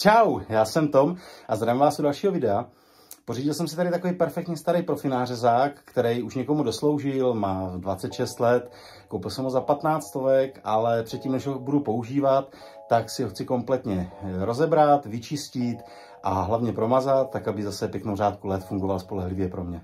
Čau, já jsem Tom a zdravím vás u dalšího videa. Pořídil jsem si tady takový perfektně starý profinářezák, který už někomu dosloužil, má 26 let, koupil jsem ho za 15 stovek, ale předtím, než ho budu používat, tak si ho chci kompletně rozebrat, vyčistit a hlavně promazat, tak aby zase pěknou řádku let fungoval spolehlivě pro mě.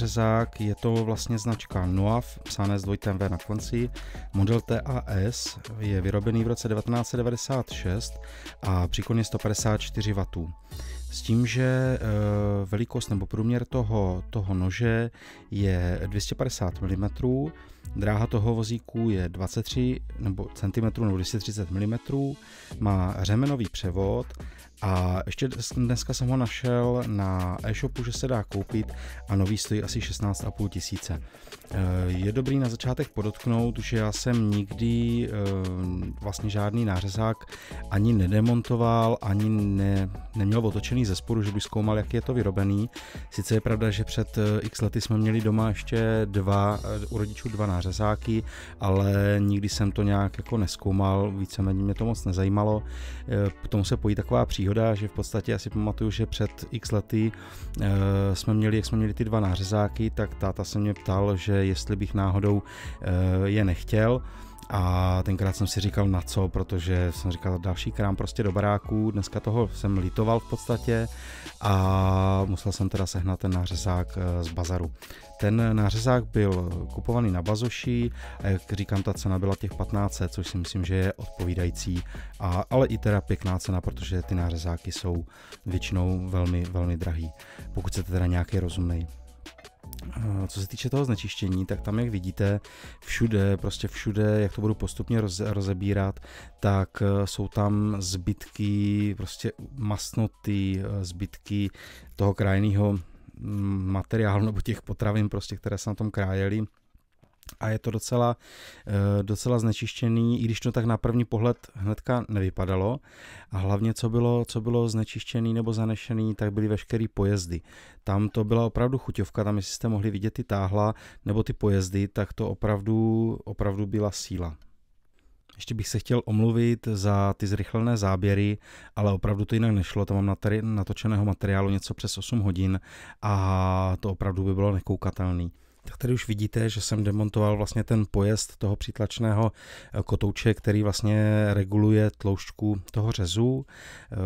řezák, je to vlastně značka Noaf, psané s dvojitém V na konci. Model TAS je vyrobený v roce 1996 a příkon je 154 W. S tím, že eh, velikost nebo průměr toho, toho nože je 250 mm, Dráha toho vozíku je 23 nebo cm nebo 230 mm, má řemenový převod a ještě dneska jsem ho našel na e-shopu, že se dá koupit a nový stojí asi 16,5 tisíce. Eh, je dobrý na začátek podotknout, že já jsem nikdy eh, vlastně žádný nářezák ani nedemontoval, ani ne, neměl otočený ze spodu, že bych zkoumal, jak je to vyrobený. Sice je pravda, že před eh, x lety jsme měli doma ještě dva, u rodičů dva nářezáky, řezáky, ale nikdy jsem to nějak jako neskoumal, víceméně mě to moc nezajímalo. Potom eh, se pojí taková příhoda, že v podstatě asi pamatuju, že před x lety eh, jsme měli, jak jsme měli ty dva nářezáky, tak táta se mě ptal, že jestli bych náhodou eh, je nechtěl, a tenkrát jsem si říkal na co, protože jsem říkal další krám prostě do baráku, dneska toho jsem litoval v podstatě a musel jsem teda sehnat ten nářezák eh, z bazaru. Ten nářezák byl kupovaný na bazoši a jak říkám, ta cena byla těch 15, což si myslím, že je odpovídající, a, ale i teda pěkná cena, protože ty nářezáky jsou většinou velmi, velmi drahý, pokud chcete teda nějaký rozumný. Eh, co se týče toho znečištění, tak tam, jak vidíte, všude, prostě všude, jak to budu postupně roze, rozebírat, tak eh, jsou tam zbytky, prostě masnoty, eh, zbytky toho krajního mm, materiálu nebo těch potravin, prostě, které se na tom krájeli a je to docela, eh, docela znečištěný, i když to tak na první pohled hnedka nevypadalo. A hlavně, co bylo, co bylo znečištěný nebo zanešený, tak byly veškeré pojezdy. Tam to byla opravdu chuťovka, tam jestli jste mohli vidět ty táhla nebo ty pojezdy, tak to opravdu, opravdu byla síla. Ještě bych se chtěl omluvit za ty zrychlené záběry, ale opravdu to jinak nešlo. Tam mám natočeného materiálu něco přes 8 hodin a to opravdu by bylo nekoukatelné. Tak tady už vidíte, že jsem demontoval vlastně ten pojezd toho přítlačného eh, kotouče, který vlastně reguluje tloušťku toho řezu. Eh,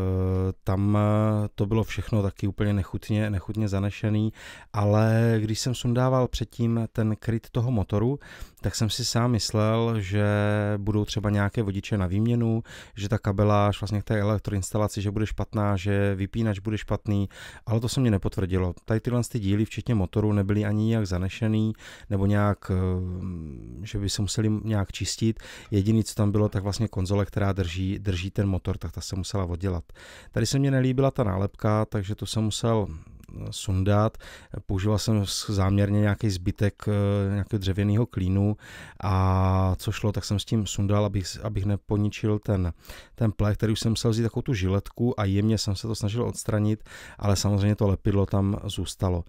tam eh, to bylo všechno taky úplně nechutně, nechutně zanešený, ale když jsem sundával předtím ten kryt toho motoru, tak jsem si sám myslel, že budou třeba nějaké vodiče na výměnu, že ta kabeláž vlastně k té elektroinstalaci, že bude špatná, že vypínač bude špatný, ale to se mě nepotvrdilo. Tady tyhle ty díly, včetně motoru, nebyly ani jak zanešené vyřešený nebo nějak, eh, že by se museli nějak čistit. Jediné, co tam bylo, tak vlastně konzole, která drží, drží ten motor, tak ta se musela oddělat. Tady se mně nelíbila ta nálepka, takže to jsem musel sundat. Používal jsem záměrně nějaký zbytek eh, nějakého dřevěného klínu a co šlo, tak jsem s tím sundal, abych, abych neponičil ten, ten plech, který už jsem musel vzít takovou tu žiletku a jemně jsem se to snažil odstranit, ale samozřejmě to lepidlo tam zůstalo.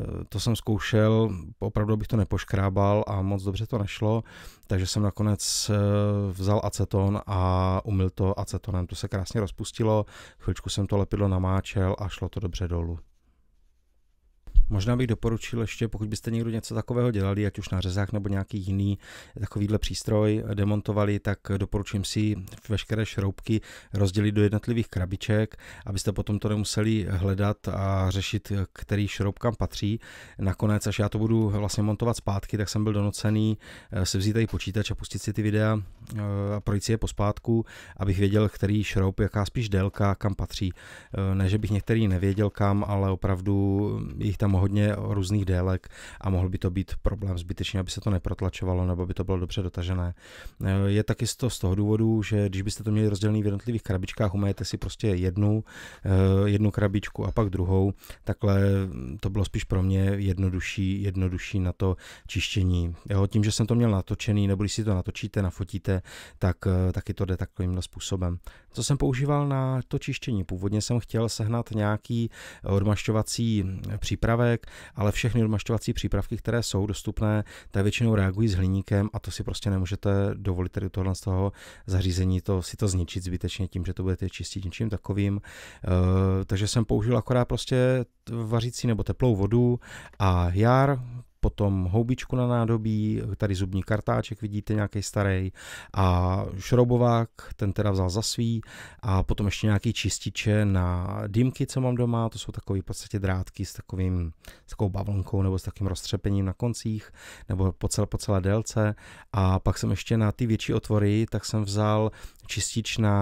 Eh, to jsem zkoušel, opravdu bych to nepoškrábal a moc dobře to nešlo, takže jsem nakonec eh, vzal aceton a umyl to acetonem. To se krásně rozpustilo, chvilku jsem to lepidlo namáčel a šlo to dobře dolů. Možná bych doporučil ještě, pokud byste někdo něco takového dělali, ať už na řezách nebo nějaký jiný takovýhle přístroj demontovali, tak doporučím si veškeré šroubky rozdělit do jednotlivých krabiček, abyste potom to nemuseli hledat a řešit, který šroub kam patří. Nakonec, až já to budu vlastně montovat zpátky, tak jsem byl donocený eh, si vzít tady počítač a pustit si ty videa eh, a projít si je pospátku, abych věděl, který šroub, jaká spíš délka, kam patří. Eh, ne, že bych některý nevěděl kam, ale opravdu jich tam hodně různých délek a mohl by to být problém zbytečně, aby se to neprotlačovalo nebo by to bylo dobře dotažené. Eh, je taky to z toho důvodu, že když byste to měli rozdělený v jednotlivých krabičkách, umejete si prostě jednu, eh, jednu krabičku a pak druhou, takhle hm, to bylo spíš pro mě jednodušší, jednodušší na to čištění. Jo, tím, že jsem to měl natočený, nebo když si to natočíte, nafotíte, tak eh, taky to jde takovýmhle způsobem. Co jsem používal na to čištění? Původně jsem chtěl sehnat nějaký odmašťovací přípravek lék, ale všechny odmašťovací přípravky, které jsou dostupné, tak většinou reagují s hliníkem a to si prostě nemůžete dovolit tady tohle z toho zařízení, to si to zničit zbytečně tím, že to budete čistit něčím takovým. E, takže jsem použil akorát prostě vařící nebo teplou vodu a jar, potom houbičku na nádobí, tady zubní kartáček, vidíte nějaký starý a šroubovák, ten teda vzal za svý a potom ještě nějaký čističe na dýmky, co mám doma, to jsou takové v podstatě drátky s takovým s takovou bavlnkou nebo s takovým roztřepením na koncích nebo po celé, po celé délce a pak jsem ještě na ty větší otvory, tak jsem vzal čistič na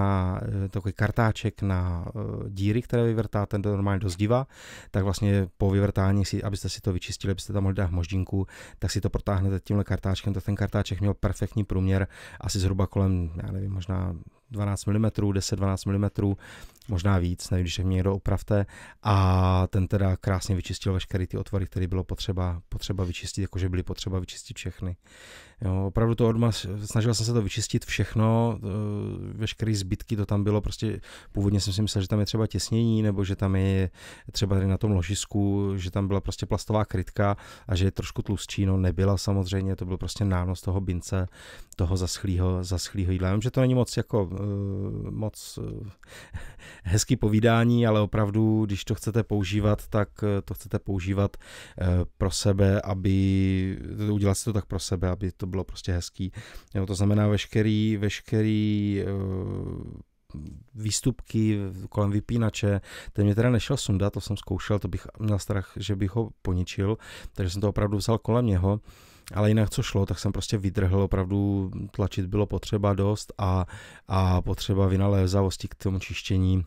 eh, takový kartáček na eh, díry, které vyvrtáte normálně do zdiva, tak vlastně po vyvrtání, si, abyste si to vyčistili, abyste tam mohli dát moždinku, tak si to protáhnete tímhle kartáčkem, tak ten kartáček měl perfektní průměr, asi zhruba kolem, já nevím, možná 12 mm, 10-12 mm, možná víc, nevím, když mě někdo opravte. A ten teda krásně vyčistil veškeré ty otvory, které bylo potřeba, potřeba vyčistit, jakože byly potřeba vyčistit všechny. Jo, opravdu to odma, snažil jsem se to vyčistit všechno, e, veškeré zbytky to tam bylo, prostě původně jsem si myslel, že tam je třeba těsnění, nebo že tam je třeba tady na tom ložisku, že tam byla prostě plastová krytka a že je trošku tlustší, no nebyla samozřejmě, to byl prostě nános toho bince, toho zaschlého, zaschlýho jídla. Já vím, že to není moc jako Eh, moc eh, hezký povídání, ale opravdu, když to chcete používat, tak eh, to chcete používat pro sebe, aby udělat si to tak pro sebe, aby to bylo prostě hezký. Jo, to znamená veškerý, veškerý výstupky kolem vypínače. Ten mě teda nešel sundat, to jsem zkoušel, to bych měl strach, že bych ho poničil, takže jsem to opravdu vzal kolem něho ale jinak co šlo, tak jsem prostě vydrhl, opravdu tlačit bylo potřeba dost a, a potřeba vynalézavosti k tomu čištění.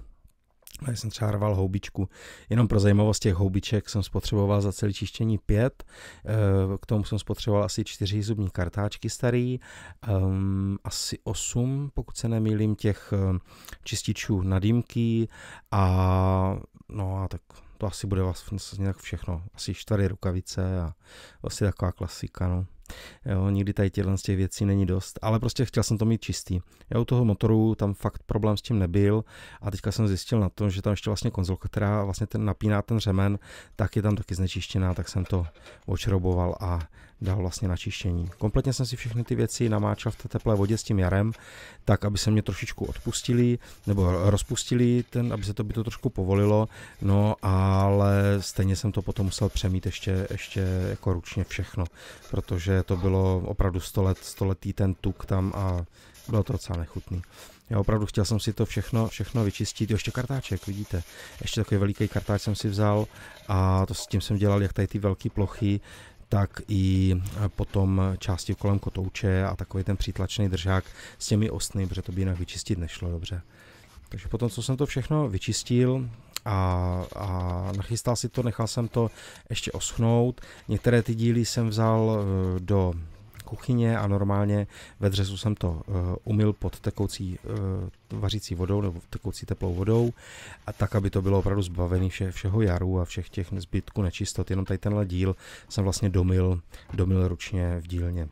Já jsem třeba rval houbičku, jenom pro zajímavost těch houbiček jsem spotřeboval za celé čištění pět, eh, k tomu jsem spotřeboval asi čtyři zubní kartáčky starý, ehm, asi osm, pokud se nemýlím, těch eh, čističů na dýmky a no a tak to asi bude vlastně nějak všechno. Asi čtvary rukavice a asi taková klasika, no. Jo, nikdy tady těchto z těch věcí není dost, ale prostě chtěl jsem to mít čistý. Já u toho motoru tam fakt problém s tím nebyl a teďka jsem zjistil na tom, že tam ještě vlastně konzolka, která vlastně ten napíná ten řemen, tak je tam taky znečištěná, tak jsem to očroboval a dal vlastně na čištění. Kompletně jsem si všechny ty věci namáčel v té teplé vodě s tím jarem, tak aby se mě trošičku odpustili, nebo rozpustili, ten, aby se to by to trošku povolilo, no ale stejně jsem to potom musel přemít ještě, ještě jako ručně všechno, protože to bylo opravdu 100 let, 100 letý ten tuk tam a bylo to docela nechutný. Já opravdu chtěl jsem si to všechno, všechno vyčistit. Jo, ještě kartáček, vidíte. Ještě takový veliký kartáč jsem si vzal a to s tím jsem dělal, jak tady ty velké plochy, tak i e, potom části kolem kotouče a takový ten přítlačný držák s těmi ostny, protože to by jinak vyčistit nešlo dobře. Takže potom, co jsem to všechno vyčistil, a, a nachystal si to, nechal jsem to ještě oschnout. Některé ty díly jsem vzal e, do kuchyně a normálně ve dřezu jsem to eh, umyl pod tekoucí eh, vařící vodou nebo tekoucí teplou vodou, a tak, aby to bylo opravdu zbavené vše, všeho jaru a všech těch zbytků nečistot. Jenom tady tenhle díl jsem vlastně domil, domil ručně v dílně.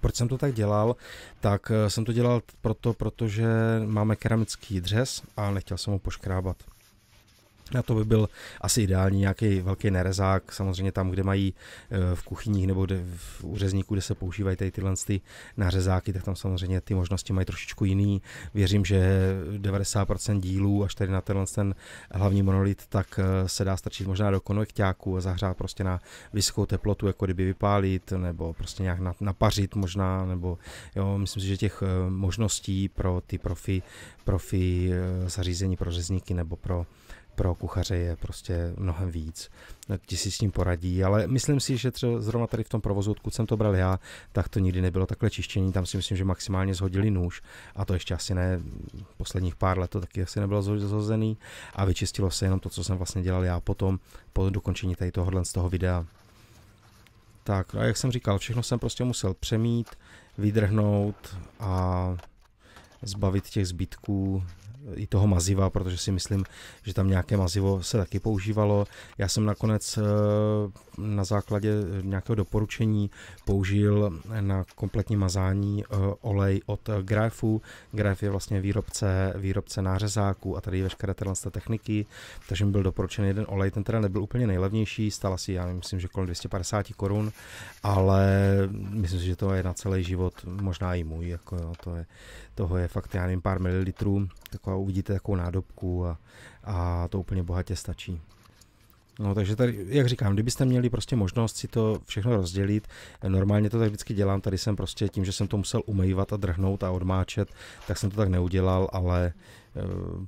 Proč jsem to tak dělal? Tak eh, jsem to dělal proto, protože máme keramický dřez a nechtěl jsem ho poškrábat. Na to by byl asi ideální nějaký velký nerezák, samozřejmě tam, kde mají eh, v kuchyních nebo v úřezníku, kde se používají tady tyhle ty nařezáky, tak tam samozřejmě ty možnosti mají trošičku jiný. Věřím, že 90% dílů, až tady na tenhle ten hlavní monolit, tak eh, se dá stačit možná do konvekťáku a zahřát prostě na vysokou teplotu, jako kdyby vypálit, nebo prostě nějak napařit možná, nebo jo, myslím si, že těch eh, možností pro ty profi, profi zařízení pro řezníky nebo pro pro kuchaře je prostě mnohem víc. Ti si s tím poradí, ale myslím si, že třeba zrovna tady v tom provozu, odkud jsem to bral já, tak to nikdy nebylo takhle čištění. Tam si myslím, že maximálně zhodili nůž a to ještě asi ne posledních pár let, to taky asi nebylo zhozený a vyčistilo se jenom to, co jsem vlastně dělal já potom po dokončení tady tohohle z toho videa. Tak a jak jsem říkal, všechno jsem prostě musel přemít, vydrhnout a zbavit těch zbytků i toho maziva, protože si myslím, že tam nějaké mazivo se taky používalo. Já jsem nakonec eh, na základě nějakého doporučení použil na kompletní mazání eh, olej od Grafu. Graf je vlastně výrobce, výrobce nářezáků a tady veškeré tyhle techniky, takže mi byl doporučen jeden olej, ten teda nebyl úplně nejlevnější, stál asi, já myslím, že kolem 250 korun, ale myslím si, že to je na celý život, možná i můj, jako jo, to je, toho je fakt, já nevím, pár mililitrů, taková, uvidíte takovou nádobku a, a to úplně bohatě stačí. No, takže tady, jak říkám, kdybyste měli prostě možnost si to všechno rozdělit, eh, normálně to tak vždycky dělám, tady jsem prostě tím, že jsem to musel umývat a drhnout a odmáčet, tak jsem to tak neudělal, ale Eh,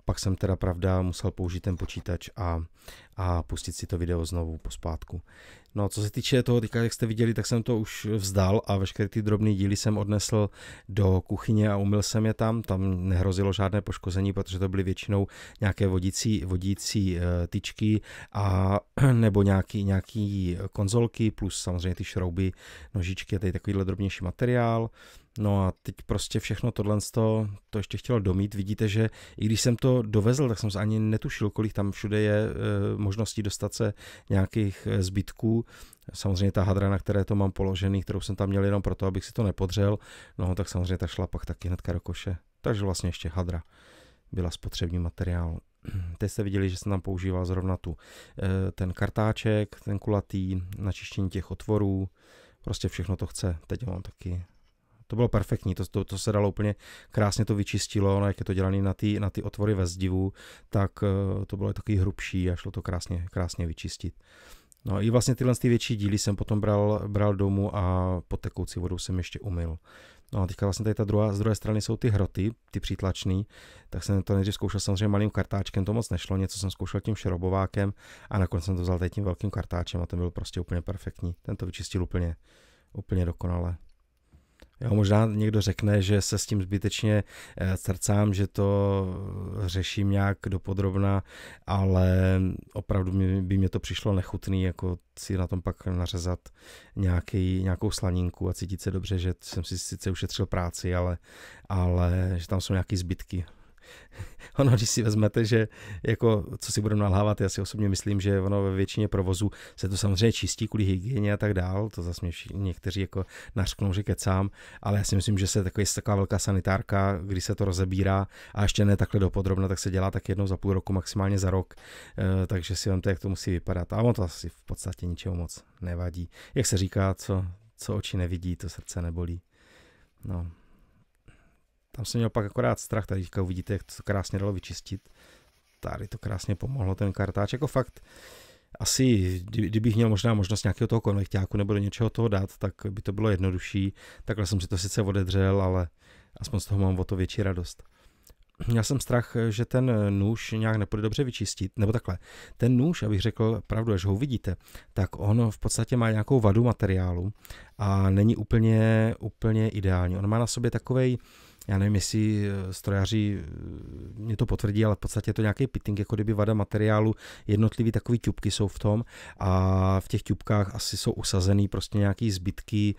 pak jsem teda pravda musel použít ten počítač a, a pustit si to video znovu pospátku. No, co se týče toho, teďka, jak jste viděli, tak jsem to už vzdal a veškeré ty drobné díly jsem odnesl do kuchyně a umyl jsem je tam. Tam nehrozilo žádné poškození, protože to byly většinou nějaké vodící, vodící eh, tyčky a nebo nějaký, nějaký konzolky plus samozřejmě ty šrouby, nožičky a tady takovýhle drobnější materiál. No a teď prostě všechno tohle to, to ještě chtělo domít. Vidíte, že i když jsem to dovezl, tak jsem se ani netušil, kolik tam všude je e, možností dostat se nějakých e, zbytků. Samozřejmě ta hadra, na které to mám položený, kterou jsem tam měl jenom proto, abych si to nepodřel, no tak samozřejmě ta šla pak taky hnedka do koše. Takže vlastně ještě hadra byla spotřební materiál. Teď jste viděli, že jsem tam používal zrovna tu e, ten kartáček, ten kulatý, na čištění těch otvorů, prostě všechno to chce. Teď mám taky to bylo perfektní, to, to, to se dalo úplně krásně to vyčistilo, no, jak je to dělané na ty, na ty otvory ve zdivu, tak eh, to bylo takový hrubší a šlo to krásně, krásně vyčistit. No i vlastně tyhle ty větší díly jsem potom bral, bral domů a pod tekoucí vodou jsem ještě umyl. No a teďka vlastně tady ta druhá, z druhé strany jsou ty hroty, ty přítlačný, tak jsem to nejdřív zkoušel samozřejmě malým kartáčkem, to moc nešlo, něco jsem zkoušel tím šrobovákem a nakonec jsem to vzal tady tím velkým kartáčem a ten byl prostě úplně perfektní, ten to vyčistil úplně, úplně dokonale. Jo, možná někdo řekne, že se s tím zbytečně srdcám, eh, že to eh, řeším nějak dopodrobna, ale opravdu by mě to přišlo nechutný, jako si na tom pak nařezat nějaký, nějakou slaninku a cítit se dobře, že jsem si sice ušetřil práci, ale, ale že tam jsou nějaké zbytky. ono, když si vezmete, že jako, co si budeme nalhávat, já si osobně myslím, že ono ve většině provozu se to samozřejmě čistí kvůli hygieně a tak dál, to zase mě všichni, někteří jako nařknou, že kecám, ale já si myslím, že se takový, taková velká sanitárka, kdy se to rozebírá a ještě ne takhle dopodrobna, tak se dělá tak jednou za půl roku, maximálně za rok, e, takže si vám to jak to musí vypadat. A ono to asi v podstatě ničemu moc nevadí. Jak se říká, co, co oči nevidí, to srdce nebolí. No. Tam jsem měl pak akorát strach, tady teďka uvidíte, jak to krásně dalo vyčistit. Tady to krásně pomohlo, ten kartáč, jako fakt, asi, kdybych měl možná možnost nějakého toho konvektáku nebo do něčeho toho dát, tak by to bylo jednodušší. Takhle jsem si to sice odedřel, ale aspoň z toho mám o to větší radost. Měl jsem strach, že ten nůž nějak nepůjde dobře vyčistit, nebo takhle. Ten nůž, abych řekl pravdu, až ho uvidíte, tak on v podstatě má nějakou vadu materiálu a není úplně, úplně ideální. On má na sobě takovej, já nevím, jestli eh, strojaři eh, mě to potvrdí, ale v podstatě je to nějaký pitting, jako kdyby vada materiálu, jednotlivý takový tubky jsou v tom a v těch tubkách asi jsou usazený prostě nějaký zbytky,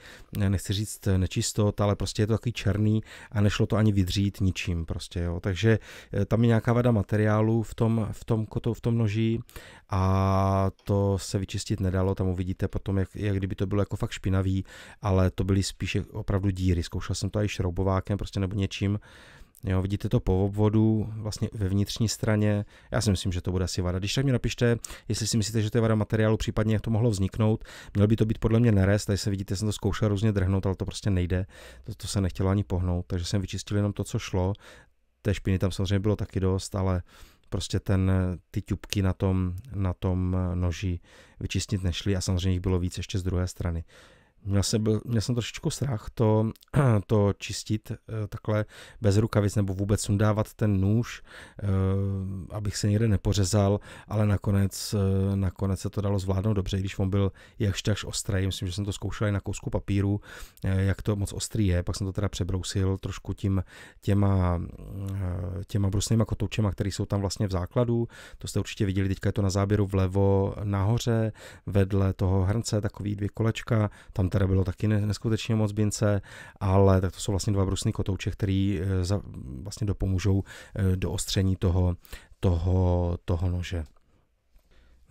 nechci říct eh, nečistot, ale prostě je to takový černý a nešlo to ani vydřít ničím prostě, jo. takže tam je nějaká vada materiálu v tom, v tom, koto, v tom noží a to se vyčistit nedalo, tam uvidíte potom, jak, jak kdyby to bylo jako fakt špinavý, ale to byly spíše opravdu díry, zkoušel jsem to i šroubovákem prostě nebo něčím. Jo, vidíte to po obvodu, vlastně ve vnitřní straně. Já si myslím, že to bude asi vada. Když tak mi napište, jestli si myslíte, že to je vada materiálu, případně jak to mohlo vzniknout. Měl by to být podle mě nerez, tady se vidíte, jsem to zkoušel různě drhnout, ale to prostě nejde. To, to se nechtělo ani pohnout, takže jsem vyčistil jenom to, co šlo. Té špiny tam samozřejmě bylo taky dost, ale prostě ten, ty tubky na tom, na tom noži vyčistit nešly a samozřejmě jich bylo víc ještě z druhé strany. Měl jsem, byl, měl jsem trošičku strach to, to čistit eh, takhle bez rukavic nebo vůbec sundávat ten nůž, eh, abych se někde nepořezal, ale nakonec, eh, nakonec se to dalo zvládnout dobře, i když on byl jakž takž ostrý. Myslím, že jsem to zkoušel i na kousku papíru, jak to moc ostrý je. Pak jsem to teda přebrousil trošku tím, těma, těma brusnýma kotoučema, které jsou tam vlastně v základu. To jste určitě viděli, teďka je to na záběru vlevo nahoře, vedle toho hrnce takový dvě kolečka, tam teda bylo taky neskutečně moc bince, ale tak to jsou vlastně dva brusný kotouče, který eh, za, vlastně dopomůžou eh, do ostření toho, toho, toho nože.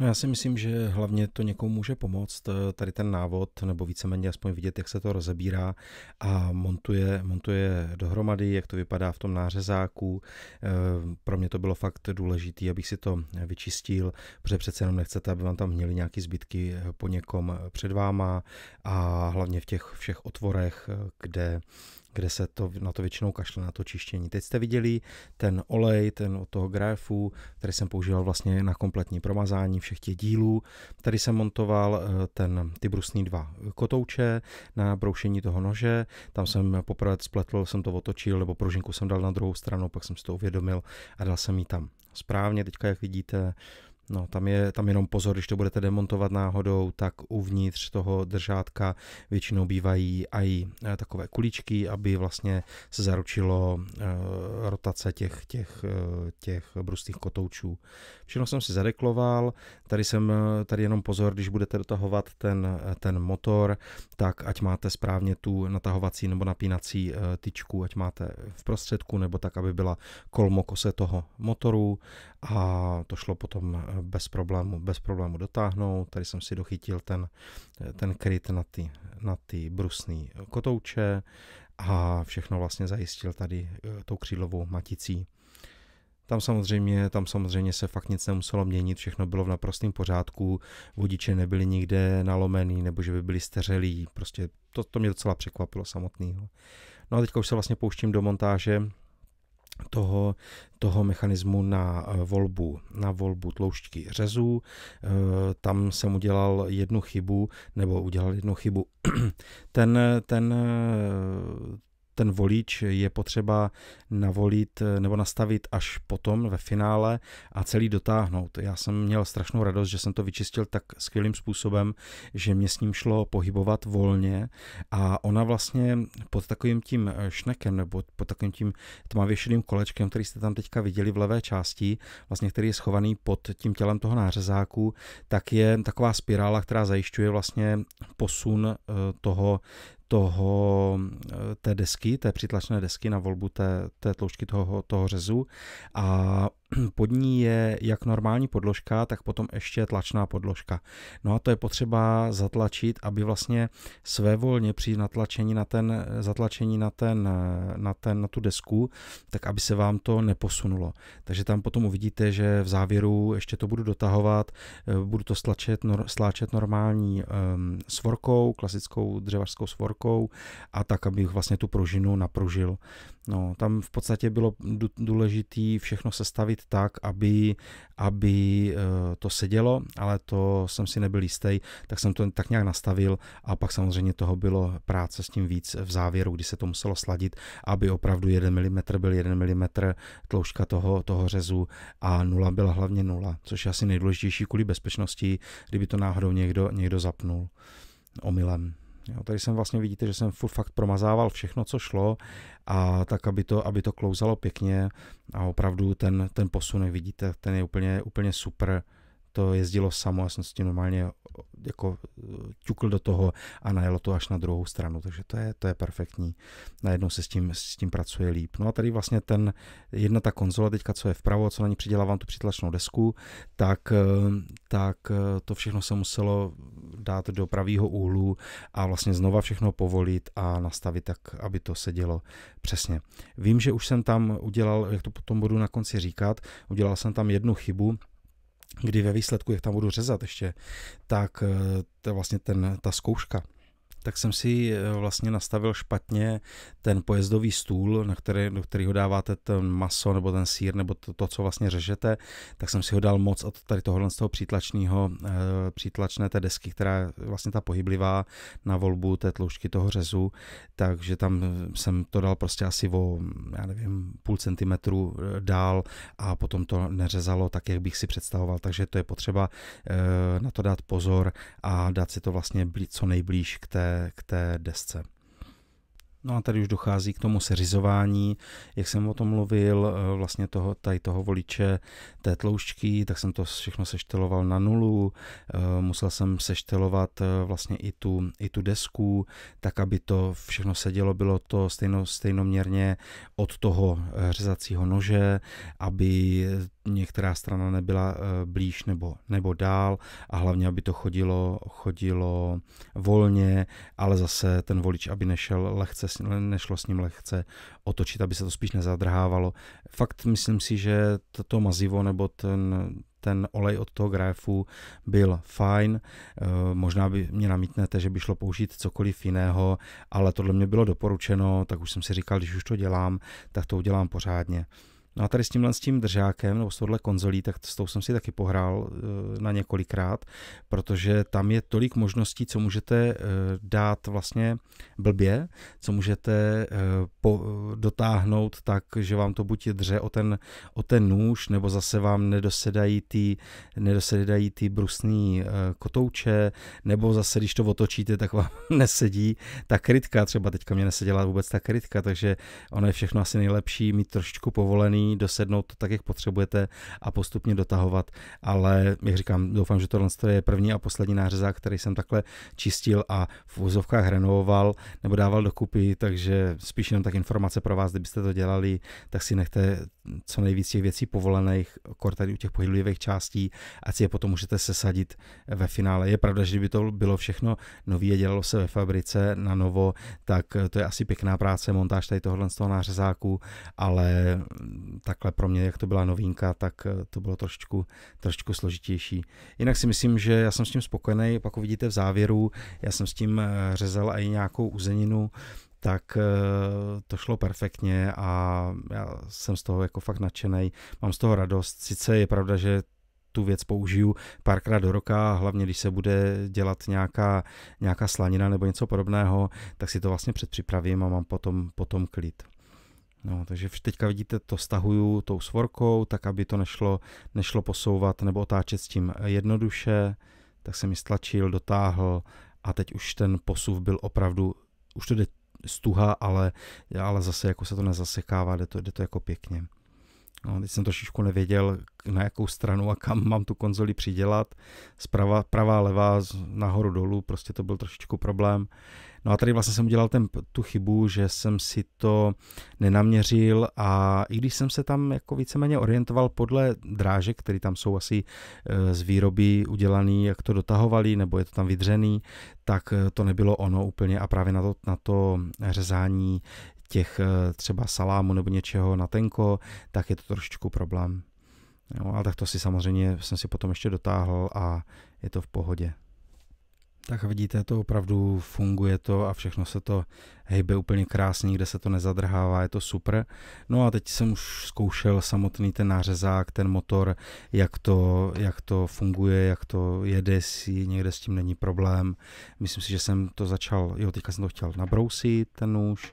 No já si myslím, že hlavně to někomu může pomoct, eh, tady ten návod, nebo víceméně aspoň vidět, jak se to rozebírá a montuje, montuje dohromady, jak to vypadá v tom nářezáku. Eh, pro mě to bylo fakt důležité, abych si to vyčistil, protože přece jenom nechcete, aby vám tam měli nějaké zbytky eh, po někom před váma a hlavně v těch všech otvorech, kde kde se to, na to většinou kašle na to čištění. Teď jste viděli ten olej, ten od toho grafu, který jsem používal vlastně na kompletní promazání všech těch dílů. Tady jsem montoval eh, ten, ty brusný dva kotouče na broušení toho nože. Tam jsem poprvé spletl, jsem to otočil, nebo pružinku jsem dal na druhou stranu, pak jsem si to uvědomil a dal jsem ji tam správně. Teďka, jak vidíte, No, tam je tam jenom pozor, když to budete demontovat náhodou, tak uvnitř toho držátka většinou bývají i eh, takové kuličky, aby vlastně se zaručilo eh, rotace těch, těch, eh, těch brustých kotoučů. Všechno jsem si zadekloval, tady jsem, tady jenom pozor, když budete dotahovat ten, ten motor, tak ať máte správně tu natahovací nebo napínací tyčku, ať máte v prostředku, nebo tak, aby byla kolmo kose toho motoru a to šlo potom bez problému, bez problému dotáhnout. Tady jsem si dochytil ten, ten kryt na ty, na ty brusný kotouče a všechno vlastně zajistil tady eh, tou křídlovou maticí. Tam samozřejmě, tam samozřejmě se fakt nic nemuselo měnit, všechno bylo v naprostém pořádku, vodiče nebyly nikde nalomený nebo že by byli steřelí, prostě to, to mě docela překvapilo samotného. No a teďka už se vlastně pouštím do montáže toho, toho mechanismu na eh, volbu, na volbu tloušťky řezů. Eh, tam jsem udělal jednu chybu, nebo udělal jednu chybu. Ten, ten eh, ten volič je potřeba navolit eh, nebo nastavit až potom ve finále a celý dotáhnout. Já jsem měl strašnou radost, že jsem to vyčistil tak skvělým způsobem, že mě s ním šlo pohybovat volně a ona vlastně pod takovým tím eh, šnekem nebo pod takovým tím tmavěšeným kolečkem, který jste tam teďka viděli v levé části, vlastně který je schovaný pod tím tělem toho nářezáku, tak je taková spirála, která zajišťuje vlastně posun eh, toho toho, eh, té desky, té přitlačné desky na volbu té, té tloušťky toho, toho řezu a pod ní je jak normální podložka, tak potom ještě tlačná podložka. No a to je potřeba zatlačit, aby vlastně svévolně při natlačení na ten, zatlačení na, ten, na, ten, na tu desku, tak aby se vám to neposunulo. Takže tam potom uvidíte, že v závěru ještě to budu dotahovat, eh, budu to stlačet, nor, stláčet normální um, svorkou, klasickou dřevařskou svorkou a tak, abych vlastně tu pružinu napružil. No, tam v podstatě bylo důležité všechno sestavit tak, aby, aby eh, to sedělo, ale to jsem si nebyl jistý, tak jsem to tak nějak nastavil a pak samozřejmě toho bylo práce s tím víc v závěru, kdy se to muselo sladit, aby opravdu 1 mm byl 1 mm tloušťka toho, toho řezu a nula byla hlavně nula, což je asi nejdůležitější kvůli bezpečnosti, kdyby to náhodou někdo, někdo zapnul omylem. Jo, tady jsem vlastně vidíte, že jsem furt fakt promazával všechno, co šlo a tak, aby to, aby to klouzalo pěkně a opravdu ten, ten posun, vidíte, ten je úplně, úplně super to jezdilo samo, já jsem s tím normálně jako e, ťukl do toho a najelo to až na druhou stranu, takže to je, to je perfektní. Najednou se s tím, s tím pracuje líp. No a tady vlastně ten, jedna ta konzola teďka, co je vpravo, co na ní přidělávám tu přitlačnou desku, tak, e, tak e, to všechno se muselo dát do pravého úhlu a vlastně znova všechno povolit a nastavit tak, aby to sedělo přesně. Vím, že už jsem tam udělal, jak to potom budu na konci říkat, udělal jsem tam jednu chybu, kdy ve výsledku, jak tam budu řezat ještě, tak eh, to je vlastně ten, ta zkouška tak jsem si eh, vlastně nastavil špatně ten pojezdový stůl, na který, do kterého dáváte ten maso nebo ten sír nebo to, to, co vlastně řežete, tak jsem si ho dal moc od tady tohohle z toho přítlačného, eh, přítlačné té desky, která je vlastně ta pohyblivá na volbu té tloušky toho řezu, takže tam eh, jsem to dal prostě asi o, já nevím, půl centimetru dál a potom to neřezalo tak, jak bych si představoval, takže to je potřeba na to dát pozor a dát si to vlastně co nejblíž k té k té desce. No a tady už dochází k tomu seřizování, jak jsem o tom mluvil, eh, vlastně toho, tady toho voliče té tloušťky, tak jsem to všechno sešteloval na nulu, eh, musel jsem seštelovat eh, vlastně i tu, i tu desku, tak aby to všechno sedělo, bylo to stejno, stejnoměrně od toho řezacího nože, aby některá strana nebyla eh, blíž nebo, nebo dál a hlavně, aby to chodilo, chodilo volně, ale zase ten volič, aby nešel lehce, nešlo s ním lehce otočit, aby se to spíš nezadrhávalo. Fakt myslím si, že to mazivo nebo ten, ten olej od toho gráfu byl fajn, eh, možná by mě namítnete, že by šlo použít cokoliv jiného, ale tohle mě bylo doporučeno, tak už jsem si říkal, když už to dělám, tak to udělám pořádně. No a tady s tímhle s tím držákem nebo s tohle konzolí, tak s tou jsem si taky pohrál eh, na několikrát, protože tam je tolik možností, co můžete eh, dát vlastně blbě, co můžete eh, dotáhnout tak, že vám to buď dře o ten, o ten nůž, nebo zase vám nedosedají ty, nedosedají ty brusný kotouče, nebo zase, když to otočíte, tak vám nesedí ta krytka, třeba teďka mě neseděla vůbec ta krytka, takže ono je všechno asi nejlepší mít trošičku povolený dosednout to tak, jak potřebujete a postupně dotahovat. Ale jak říkám, doufám, že tohle je první a poslední nářezák, který jsem takhle čistil a v úzovkách renovoval nebo dával dokupy, takže spíš jenom tak informace pro vás, kdybyste to dělali, tak si nechte co nejvíc těch věcí povolených, kor tady u těch pohyblivých částí, a si je potom můžete sesadit ve finále. Je pravda, že kdyby to bylo všechno nový a dělalo se ve fabrice na novo, tak to je asi pěkná práce, montáž tady tohohle z toho nářezáku, ale takhle pro mě, jak to byla novinka, tak to bylo trošičku, trošičku složitější. Jinak si myslím, že já jsem s tím spokojený, pak uvidíte v závěru, já jsem s tím eh, řezal i nějakou uzeninu, tak eh, to šlo perfektně a já jsem z toho jako fakt nadšený. Mám z toho radost. Sice je pravda, že tu věc použiju párkrát do roka, hlavně když se bude dělat nějaká, nějaká slanina nebo něco podobného, tak si to vlastně předpřipravím a mám potom, potom klid. No, takže teďka vidíte, to stahuju tou svorkou, tak aby to nešlo, nešlo posouvat nebo otáčet s tím jednoduše, tak jsem ji stlačil, dotáhl a teď už ten posuv byl opravdu, už to jde stuha, ale, ale zase jako se to nezasekává, jde to, jde to jako pěkně. No, teď jsem trošičku nevěděl, na jakou stranu a kam mám tu konzoli přidělat. Zprava, pravá, levá, nahoru, dolů, prostě to byl trošičku problém. Uh, No a tady vlastně jsem udělal ten, tu chybu, že jsem si to nenaměřil a i když jsem se tam jako víceméně orientoval podle drážek, které tam jsou asi eh, z výroby udělané, jak to dotahovali, nebo je to tam vydřený, tak eh, to nebylo ono úplně a právě na to, na to řezání těch eh, třeba salámu nebo něčeho na tenko, tak je to trošičku problém. Jo, ale tak to si samozřejmě jsem si potom ještě dotáhl a je to v pohodě. Tak vidíte, to opravdu funguje to a všechno se to hejbe úplně krásně, kde se to nezadrhává, je to super. No a teď jsem už zkoušel samotný ten nářezák, ten motor, jak to, jak to funguje, jak to jede, si někde s tím není problém. Myslím si, že jsem to začal, jo, teďka jsem to chtěl nabrousit, ten nůž,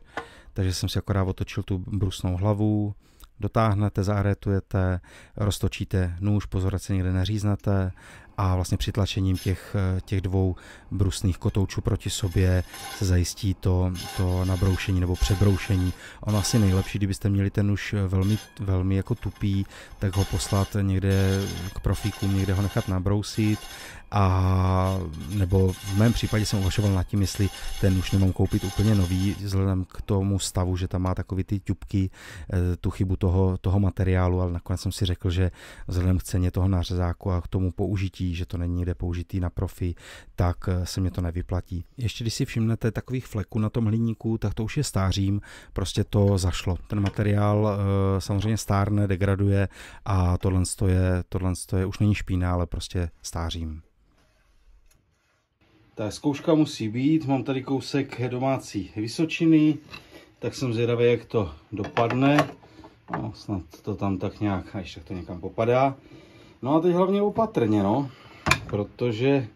takže jsem si akorát otočil tu brusnou hlavu, dotáhnete, zaaretujete, roztočíte nůž, pozor, se někde neříznete a vlastně přitlačením těch, eh, těch dvou brusných kotoučů proti sobě se zajistí to, to nabroušení nebo přebroušení. Ono asi nejlepší, kdybyste měli ten už eh, velmi, velmi jako tupý, tak ho poslat někde k profíkům, někde ho nechat nabrousit a nebo v mém případě jsem uvažoval nad tím, jestli ten už nemám koupit úplně nový, vzhledem k tomu stavu, že tam má takový ty tubky, eh, tu chybu toho, toho materiálu, ale nakonec jsem si řekl, že vzhledem k ceně toho nařezáku a k tomu použití, že to není někde použitý na profi, tak eh, se mě to nevyplatí. Ještě když si všimnete takových fleků na tom hliníku, tak to už je stářím, prostě to zašlo. Ten materiál eh, samozřejmě stárne, degraduje a tohle je, tohle je už není špína, ale prostě stářím. Ta zkouška musí být, mám tady kousek domácí Vysočiny, tak jsem zvědavý, jak to dopadne. No, snad to tam tak nějak, až ještě to někam popadá. No a teď hlavně opatrně, no, protože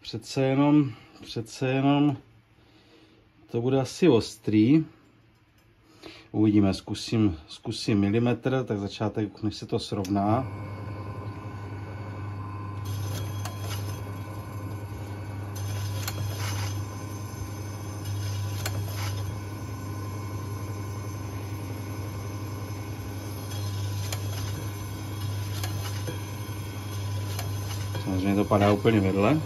přece jenom, přece jenom to bude asi ostrý. Uvidíme, zkusím, zkusím milimetr, tak začátek, než se to srovná. dopadá úplně vedle.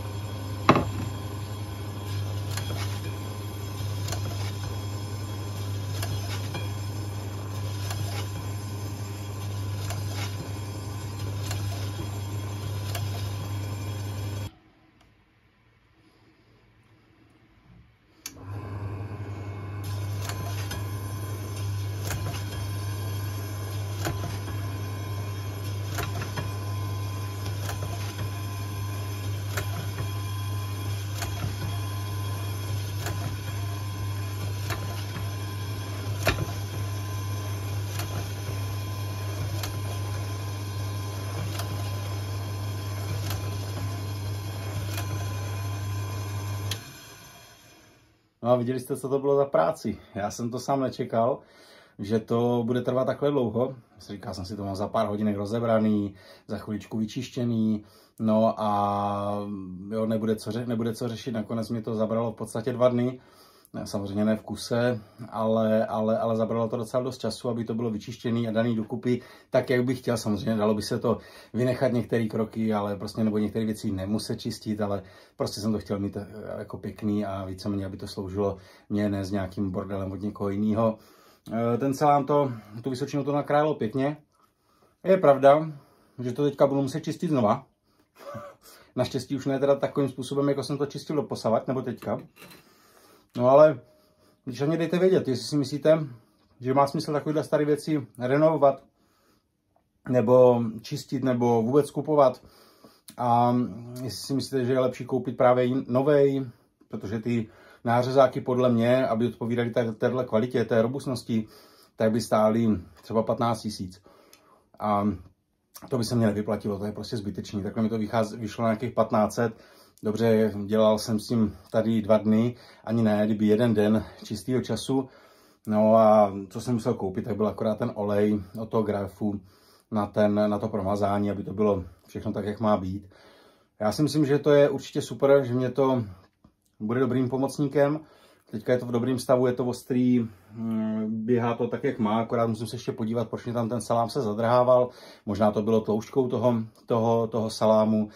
No a viděli jste, co to bylo za práci. Já jsem to sám nečekal, že to bude trvat takhle dlouho. Říkal jsem si, to mám za pár hodinek rozebraný, za chviličku vyčištěný, no a jo, nebude co, nebude co řešit. Nakonec mi to zabralo v podstatě dva dny ne, samozřejmě ne v kuse, ale, ale, ale zabralo to docela dost času, aby to bylo vyčištěné a daný dokupy tak, jak bych chtěl. Samozřejmě dalo by se to vynechat některé kroky, ale prostě nebo některé věci nemuse čistit, ale prostě jsem to chtěl mít eh, jako pěkný a víceméně, aby to sloužilo mě, ne s nějakým bordelem od někoho jiného. Eh, ten celám to, tu vysočinu to nakrájelo pěkně. Je pravda, že to teďka budu muset čistit znova. Naštěstí už ne teda takovým způsobem, jako jsem to čistil do posavat, nebo teďka. No ale když mě dejte vědět, jestli si myslíte, že má smysl takovéhle staré věci renovovat, nebo čistit, nebo vůbec kupovat. A jestli si myslíte, že je lepší koupit právě novej, protože ty nářezáky podle mě, aby odpovídali téhle kvalitě, té robustnosti, tak by stály třeba 15 tisíc. A to by se mě nevyplatilo, to je prostě zbytečný. Takhle mi to vycház, vyšlo na nějakých 1500 Dobře, dělal jsem s tím tady dva dny, ani ne, kdyby jeden den čistého času. No a co jsem musel koupit, tak byl akorát ten olej od toho grafu na, ten, na to promazání, aby to bylo všechno tak, jak má být. Já si myslím, že to je určitě super, že mě to bude dobrým pomocníkem. Teďka je to v dobrém stavu, je to ostrý, mm, běhá to tak, jak má, akorát musím se ještě podívat, proč mě tam ten salám se zadrhával. Možná to bylo tloušťkou toho, toho, toho salámu.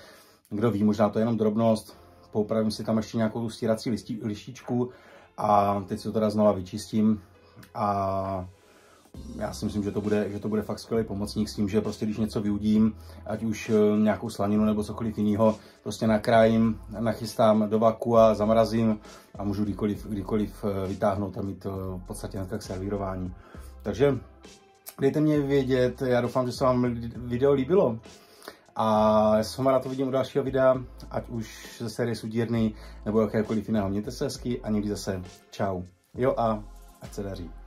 Kdo ví, možná to je jenom drobnost, poupravím si tam ještě nějakou stírací listí, lištičku a teď si to teda znova vyčistím a já si myslím, že to bude, že to bude fakt skvělý pomocník s tím, že prostě když něco vyudím, ať už eh, nějakou slaninu nebo cokoliv jiného, prostě nakrájím, nachystám do a zamrazím a můžu kdykoliv, kdykoliv eh, vytáhnout a mít eh, v podstatě na k servírování. Takže dejte mě vědět, já doufám, že se vám video líbilo a já se vám na to vidím u dalšího videa, ať už ze série Sudírny nebo jakékoliv jiného. Mějte se hezky a někdy zase čau. Jo a ať se daří.